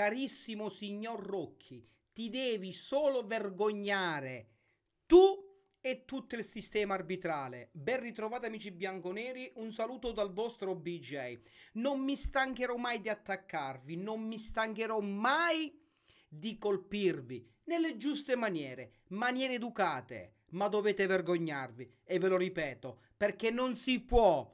Carissimo signor Rocchi, ti devi solo vergognare. Tu e tutto il sistema arbitrale. Ben ritrovati amici bianconeri, un saluto dal vostro BJ. Non mi stancherò mai di attaccarvi, non mi stancherò mai di colpirvi nelle giuste maniere, maniere educate, ma dovete vergognarvi e ve lo ripeto, perché non si può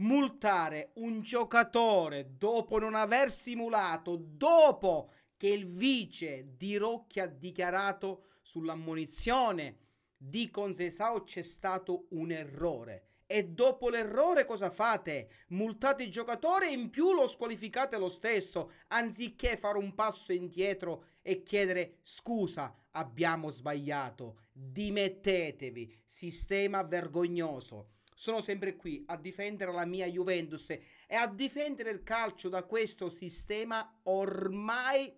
multare un giocatore dopo non aver simulato, dopo che il vice di Rocchi ha dichiarato sull'ammonizione di Consesao c'è stato un errore. E dopo l'errore cosa fate? Multate il giocatore e in più lo squalificate lo stesso, anziché fare un passo indietro e chiedere scusa, abbiamo sbagliato, dimettetevi, sistema vergognoso sono sempre qui a difendere la mia Juventus e a difendere il calcio da questo sistema ormai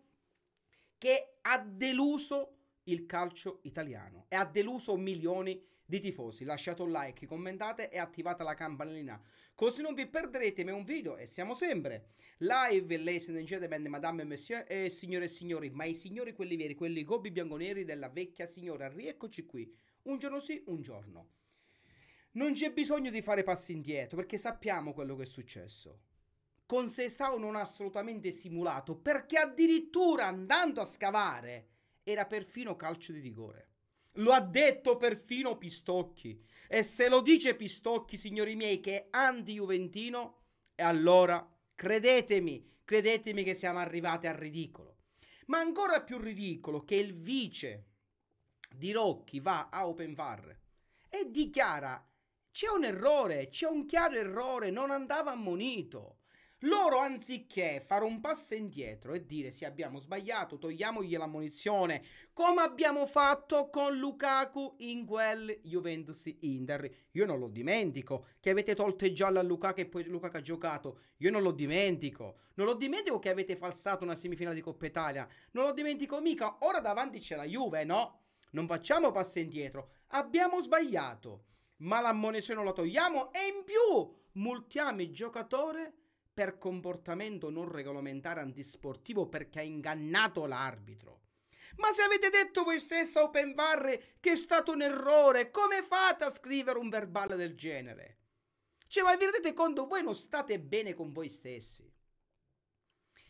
che ha deluso il calcio italiano e ha deluso milioni di tifosi. Lasciate un like, commentate e attivate la campanellina così non vi perderete mai un video e siamo sempre live, ladies and gentlemen, madame e monsieur, eh, signore e signori, ma i signori quelli veri, quelli gobbi bianconeri della vecchia signora, rieccoci qui, un giorno sì, un giorno non c'è bisogno di fare passi indietro perché sappiamo quello che è successo. Con Sesao non ha assolutamente simulato perché addirittura andando a scavare era perfino calcio di rigore. Lo ha detto perfino Pistocchi. E se lo dice Pistocchi, signori miei, che è anti-juventino, e allora credetemi, credetemi che siamo arrivati al ridicolo. Ma ancora più ridicolo che il vice di Rocchi va a Open VAR e dichiara c'è un errore, c'è un chiaro errore, non andava ammonito. Loro anziché fare un passo indietro e dire sì abbiamo sbagliato, togliamogli la munizione, come abbiamo fatto con Lukaku in quel Juventus Inter. Io non lo dimentico che avete tolto il giallo a Lukaku e poi Lukaku ha giocato. Io non lo dimentico. Non lo dimentico che avete falsato una semifinale di Coppa Italia. Non lo dimentico mica. Ora davanti c'è la Juve, no? Non facciamo passi indietro. Abbiamo sbagliato ma l'ammonizione la togliamo e in più multiamo il giocatore per comportamento non regolamentare antisportivo perché ha ingannato l'arbitro. Ma se avete detto voi stessa Open Barre che è stato un errore, come fate a scrivere un verbale del genere? Cioè, ma vi rendete conto, voi non state bene con voi stessi.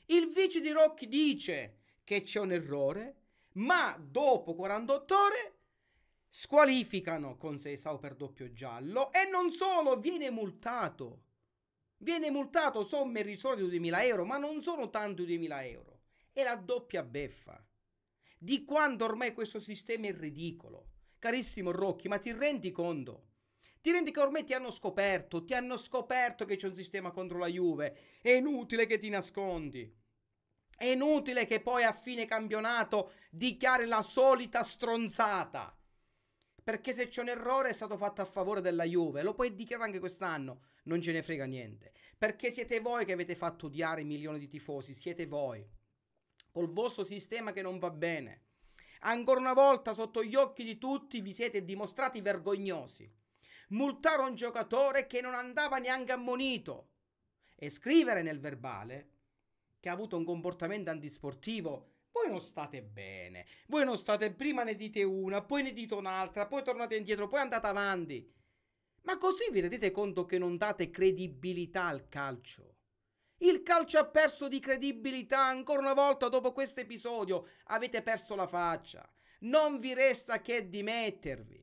Il vice di Rocchi dice che c'è un errore, ma dopo 48 ore squalificano con Seisao per doppio giallo e non solo viene multato. Viene multato somme irrisorie di 2.000 euro, ma non sono tanto 2.000 euro. È la doppia beffa. Di quanto ormai questo sistema è ridicolo. Carissimo Rocchi, ma ti rendi conto? Ti rendi che ormai ti hanno scoperto, ti hanno scoperto che c'è un sistema contro la Juve. È inutile che ti nascondi. È inutile che poi a fine campionato dichiari la solita stronzata perché se c'è un errore è stato fatto a favore della Juve, lo puoi dichiarare anche quest'anno, non ce ne frega niente. Perché siete voi che avete fatto odiare milioni di tifosi, siete voi. Col vostro sistema che non va bene. Ancora una volta sotto gli occhi di tutti vi siete dimostrati vergognosi. Multare un giocatore che non andava neanche ammonito e scrivere nel verbale che ha avuto un comportamento antisportivo voi non state bene. Voi non state prima ne dite una, poi ne dite un'altra, poi tornate indietro, poi andate avanti. Ma così vi rendete conto che non date credibilità al calcio? Il calcio ha perso di credibilità ancora una volta dopo questo episodio. Avete perso la faccia. Non vi resta che dimettervi.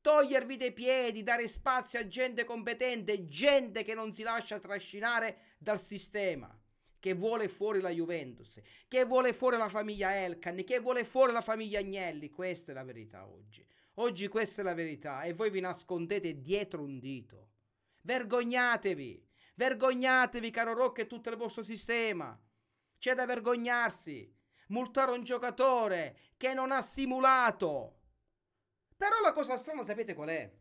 Togliervi dei piedi, dare spazio a gente competente, gente che non si lascia trascinare dal sistema che vuole fuori la Juventus, che vuole fuori la famiglia Elkan, che vuole fuori la famiglia Agnelli. Questa è la verità oggi. Oggi questa è la verità e voi vi nascondete dietro un dito. Vergognatevi, vergognatevi caro Rocco e tutto il vostro sistema. C'è da vergognarsi. Multare un giocatore che non ha simulato. Però la cosa strana sapete qual è?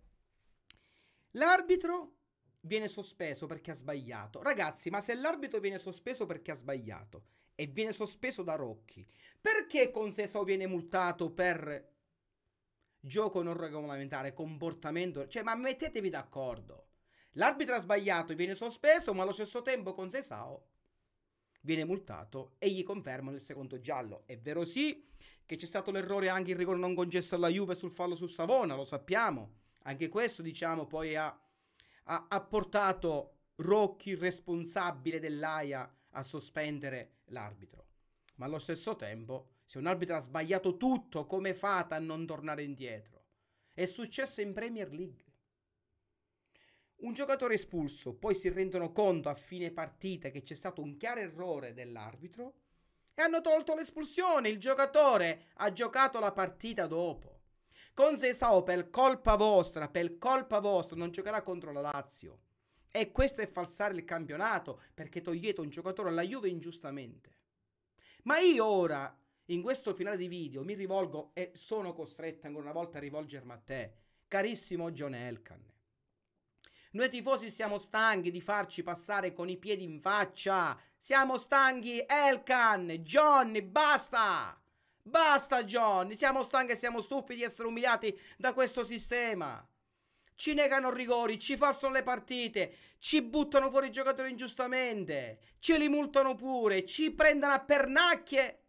L'arbitro viene sospeso perché ha sbagliato. Ragazzi, ma se l'arbitro viene sospeso perché ha sbagliato e viene sospeso da Rocchi, perché Consesao viene multato per gioco non regolamentare, comportamento? Cioè, ma mettetevi d'accordo. L'arbitro ha sbagliato e viene sospeso, ma allo stesso tempo Consesao viene multato e gli confermano il secondo giallo. È vero sì che c'è stato l'errore anche in rigore non concesso alla Juve sul fallo su Savona, lo sappiamo. Anche questo, diciamo, poi ha ha, ha portato Rocchi, responsabile dell'AIA, a sospendere l'arbitro. Ma allo stesso tempo, se un arbitro ha sbagliato tutto, come fate a non tornare indietro? È successo in Premier League. Un giocatore espulso, poi si rendono conto a fine partita che c'è stato un chiaro errore dell'arbitro e hanno tolto l'espulsione. Il giocatore ha giocato la partita dopo. Con Zesao, per colpa vostra, per colpa vostra, non giocherà contro la Lazio. E questo è falsare il campionato perché togliete un giocatore alla Juve ingiustamente. Ma io ora, in questo finale di video, mi rivolgo e sono costretto ancora una volta a rivolgermi a te, carissimo John Elkan. Noi tifosi siamo stanchi di farci passare con i piedi in faccia. Siamo stanchi, Elkan, John, basta! Basta Johnny, siamo stanchi e siamo stufi di essere umiliati da questo sistema. Ci negano rigori, ci falsano le partite, ci buttano fuori i giocatori ingiustamente, ce li multano pure, ci prendono a pernacchie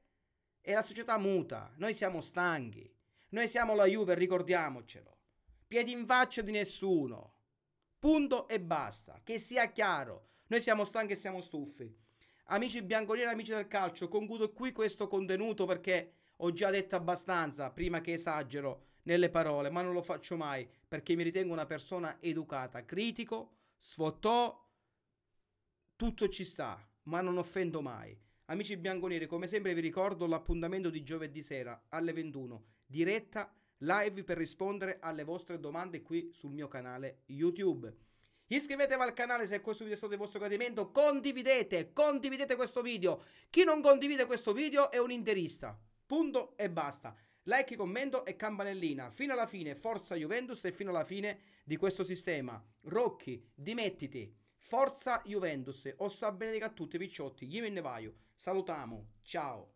e la società muta. Noi siamo stanchi, noi siamo la Juve, ricordiamocelo. Piedi in faccia di nessuno. Punto e basta, che sia chiaro. Noi siamo stanchi e siamo stufi. Amici bianconeri, amici del calcio, concludo qui questo contenuto perché ho già detto abbastanza prima che esagero nelle parole, ma non lo faccio mai perché mi ritengo una persona educata, critico, sfottò, tutto ci sta, ma non offendo mai. Amici bianconeri, come sempre vi ricordo l'appuntamento di giovedì sera alle 21, diretta live per rispondere alle vostre domande qui sul mio canale YouTube. Iscrivetevi al canale se questo video è stato di vostro gradimento, condividete, condividete questo video. Chi non condivide questo video è un interista. Punto e basta. Like, commento e campanellina. Fino alla fine, forza Juventus e fino alla fine di questo sistema. Rocchi, dimettiti. Forza Juventus. Ossa benedica a tutti, picciotti. Io Jimmy Nevaio. Salutiamo. Ciao.